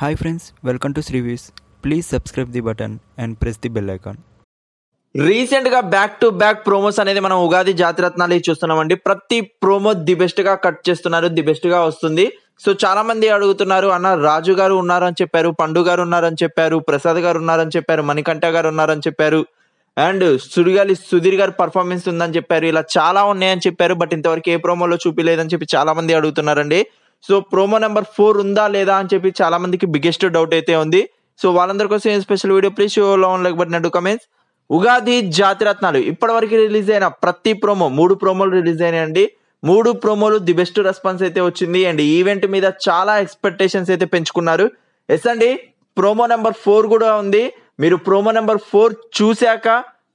hi friends welcome to శ్రీవీస్ please subscribe the button and press the bell icon రీసెంట్గా back to back promos అనేది మనం ఉగాది జాతిరత్నాలు చూస్తున్నామండి ప్రతి ప్రోమో ది బెస్ట్గా కట్ చేస్తున్నారు ది బెస్ట్గా వస్తుంది సో చాలా మంది అడుగుతున్నారు అన్న రాజు గారు ఉన్నారని చెప్పారు పండు గారు ఉన్నారని చెప్పారు ప్రసాద్ గారు ఉన్నారని చెప్పారు మణికంఠ గారు ఉన్నారని చెప్పారు అండ్ సుడిగాలి సుధీర్ గారి పర్ఫార్మెన్స్ ఉందని చెప్పారు ఇలా చాలా ఉన్నాయని చెప్పారు బట్ ఇంతవరకు ఏ ప్రోమోలో చూపిలేదని చెప్పి చాలా మంది అడుగుతున్నారండి సో ప్రోమో నెంబర్ ఫోర్ ఉందా లేదా అని చెప్పి చాలా మందికి బిగ్గెస్ట్ డౌట్ అయితే ఉంది సో వాళ్ళందరి కోసం ఏం స్పెషల్ వీడియో ప్లీజ్ షోలో పడినట్టు కమెంట్స్ ఉగాది జాతి రత్నాలు ఇప్పటివరకు రిలీజ్ అయిన ప్రతి ప్రోమో మూడు ప్రోమోలు రిలీజ్ అయినాయండి మూడు ప్రోమోలు ది బెస్ట్ రెస్పాన్స్ అయితే వచ్చింది అండ్ ఈవెంట్ మీద చాలా ఎక్స్పెక్టేషన్స్ అయితే పెంచుకున్నారు ఎస్ అండి ప్రోమో నెంబర్ ఫోర్ కూడా ఉంది మీరు ప్రోమో నెంబర్ ఫోర్ చూశాక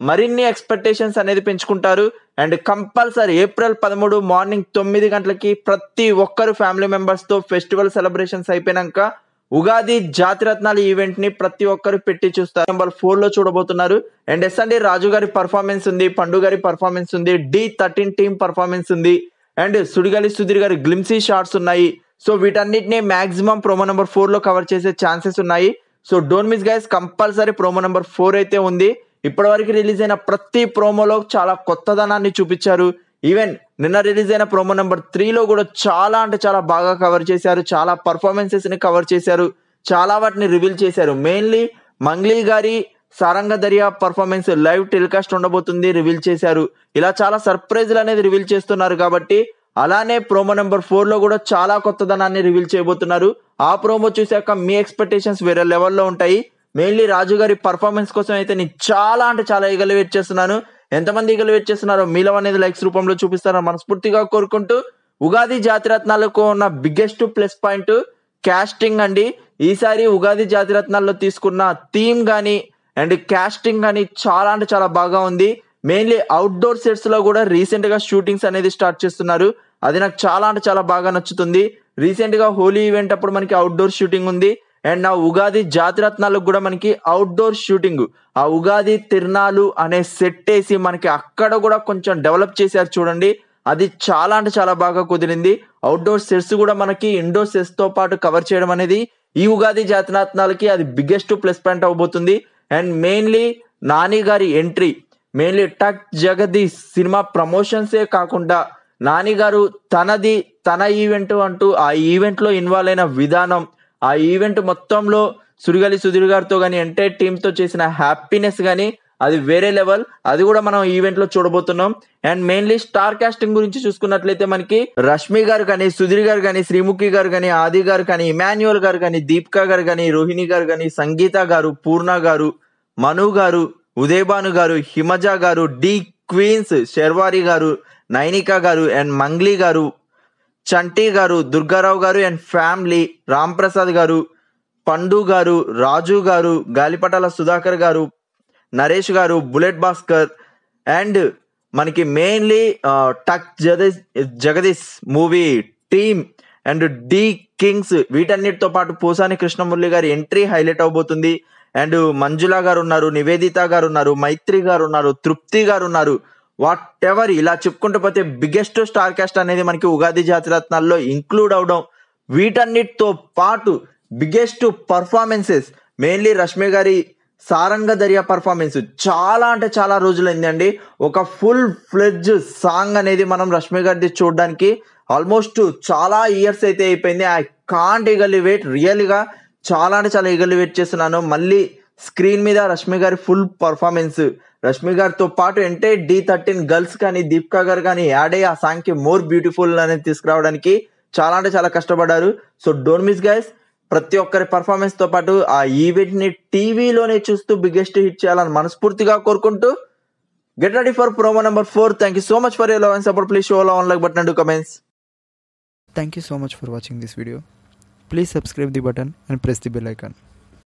మరిన్ని ఎక్స్పెక్టేషన్స్ అనేది పెంచుకుంటారు అండ్ కంపల్సరీ ఏప్రిల్ పదమూడు మార్నింగ్ తొమ్మిది గంటలకి ప్రతి ఒక్కరు ఫ్యామిలీ మెంబర్స్తో ఫెస్టివల్ సెలబ్రేషన్స్ అయిపోయినాక ఉగాది జాతిరత్నాల ఈవెంట్ ని ప్రతి ఒక్కరు పెట్టి చూస్తారు నెంబర్ ఫోర్ లో చూడబోతున్నారు అండ్ ఎస్ అండి రాజు గారి పర్ఫార్మెన్స్ ఉంది పండు గారి పర్ఫార్మెన్స్ ఉంది డి థర్టీన్ టీమ్ పర్ఫార్మెన్స్ ఉంది అండ్ సుడిగలి సుధీర్ గారి గ్లిమ్సీ షార్ట్స్ ఉన్నాయి సో వీటన్నిటిని మాక్సిమం ప్రోమో నెంబర్ ఫోర్ లో కవర్ చేసే ఛాన్సెస్ ఉన్నాయి so don't miss guys compulsory promo number four అయితే ఉంది ఇప్పటివరకు రిలీజ్ అయిన ప్రతి ప్రోమోలో చాలా కొత్తదనాన్ని చూపించారు ఈవెన్ నిన్న రిలీజ్ అయిన ప్రోమో నెంబర్ త్రీలో కూడా చాలా అంటే చాలా బాగా కవర్ చేశారు చాలా పర్ఫార్మెన్సెస్ని కవర్ చేశారు చాలా వాటిని రివీల్ చేశారు మెయిన్లీ మంగ్లీ గారి Saranga Dariya performance live telecast ఉండబోతుంది రివీల్ చేశారు ఇలా చాలా సర్ప్రైజ్లు అనేది రివీల్ చేస్తున్నారు కాబట్టి అలానే ప్రోమో నెంబర్ ఫోర్లో కూడా చాలా కొత్తదనాన్ని రివీల్ చేయబోతున్నారు ఆ ప్రోమో చూసాక మీ ఎక్స్పెక్టేషన్స్ వేరే లెవెల్లో ఉంటాయి మెయిన్లీ రాజుగారి పర్ఫార్మెన్స్ కోసం అయితే నేను చాలా అంటే చాలా వెయిట్ చేస్తున్నాను ఎంతమంది వెయిట్ చేస్తున్నారో మీలో అనేది లైక్స్ రూపంలో చూపిస్తారని మనస్ఫూర్తిగా కోరుకుంటూ ఉగాది జాతిరత్నాలకు ఉన్న బిగ్గెస్ట్ ప్లస్ పాయింట్ క్యాస్టింగ్ అండి ఈసారి ఉగాది జాతిరత్నాల్లో తీసుకున్న థీమ్ కానీ అండ్ క్యాస్టింగ్ కానీ చాలా అంటే చాలా బాగా ఉంది మెయిన్లీ అవుట్డోర్ సెట్స్లో కూడా రీసెంట్గా షూటింగ్స్ అనేది స్టార్ట్ చేస్తున్నారు అది నాకు చాలా అంటే చాలా బాగా నచ్చుతుంది రీసెంట్గా హోలీ ఈవెంట్ అప్పుడు మనకి అవుట్డోర్ షూటింగ్ ఉంది అండ్ ఆ ఉగాది జాతిరత్నాలకు కూడా మనకి అవుట్డోర్ షూటింగ్ ఆ ఉగాది తిరణాలు అనే సెట్ వేసి మనకి అక్కడ కూడా కొంచెం డెవలప్ చేశారు చూడండి అది చాలా అంటే చాలా బాగా కుదిరింది అవుట్డోర్ సెట్స్ కూడా మనకి ఇండోర్ సెట్స్తో పాటు కవర్ చేయడం అనేది ఈ ఉగాది జాతిరత్నాలకి అది బిగ్గెస్ట్ ప్లస్ పాయింట్ అవబోతుంది అండ్ మెయిన్లీ నాని గారి ఎంట్రీ మెయిన్లీ టక్ జగది సినిమా ప్రమోషన్సే కాకుండా నాని గారు తనది తన ఈవెంట్ అంటూ ఆ ఈవెంట్లో ఇన్వాల్వ్ అయిన విధానం ఆ ఈవెంట్ మొత్తంలో సురిగలి సుధీర్ గారితో కానీ ఎంటైర్ టీంతో చేసిన హ్యాపీనెస్ కానీ అది వేరే లెవెల్ అది కూడా మనం ఈవెంట్ లో చూడబోతున్నాం అండ్ మెయిన్లీ స్టార్ కాస్టింగ్ గురించి చూసుకున్నట్లయితే మనకి రష్మి గారు కానీ సుధీర్ గారు కానీ శ్రీముఖి గారు కానీ ఆది గారు కానీ ఇమాన్యువల్ గారు కానీ దీపికా గారు కానీ రోహిణి గారు కానీ సంగీత గారు పూర్ణ గారు మను గారు ఉదయభాను గారు హిమజ గారు డి క్వీన్స్ శర్వారి గారు నైనికా గారు అండ్ మంగ్లీ గారు చంటి గారు దుర్గారావు గారు అండ్ ఫ్యామిలీ రాంప్రసాద్ గారు పండు గారు రాజు గారు గాలిపటాల సుధాకర్ గారు నరేష్ గారు బుల్లెట్ భాస్కర్ అండ్ మనకి mainly Tuck Jagadish Jagadish movie team and the kings వీటన్నిటితో పాటు పూసాని కృష్ణమురళి గారి ఎంట్రీ హైలైట్ అవబోతుంది అండ్ మంజుల గారు ఉన్నారు నివేదిత గారు ఉన్నారు మైత్రి గారు ఉన్నారు తృప్తి గారు ఉన్నారు వాట్ ఎవర్ ఇలా చెప్పుకుంటూ పోతే బిగ్గెస్ట్ స్టార్ క్యాస్ట్ అనేది మనకి ఉగాది రత్నాల్లో ఇంక్లూడ్ అవడం వీటన్నిటితో పాటు బిగ్గెస్ట్ పర్ఫార్మెన్సెస్ మెయిన్లీ రష్మి గారి సారంగ దర్యా పర్ఫార్మెన్స్ చాలా అంటే చాలా రోజులైందండి ఒక ఫుల్ ఫ్లెడ్జ్ సాంగ్ అనేది మనం రష్మి గారిది చూడడానికి ఆల్మోస్ట్ చాలా ఇయర్స్ అయితే అయిపోయింది ఐ కాంట్ ఇగలివేట్ రియల్గా చాలా అంటే చాలా ఇగలివేట్ చేస్తున్నాను మళ్ళీ స్క్రీన్ మీద రష్మి గారి ఫుల్ పర్ఫార్మెన్స్ రష్మి గారితో పాటు అంటే డి థర్టీన్ గర్ల్స్ కానీ దీపికా గారు కానీ యాడ్ అయ్యి ఆ సాంగ్కి మోర్ బ్యూటిఫుల్ అనేది తీసుకురావడానికి చాలా అంటే చాలా కష్టపడ్డారు సో డోంట్ మిస్ గైస్ ప్రతి ఒక్కరి పర్ఫార్మెన్స్తో పాటు ఆ ఈవెంట్ని టీవీలోనే చూస్తూ బిగ్గెస్ట్ హిట్ చేయాలని మనస్ఫూర్తిగా కోరుకుంటూ get ready for promo number four thank you so much for your love and support please show on like button comments thank you so much for watching this video please subscribe the button and press the bell icon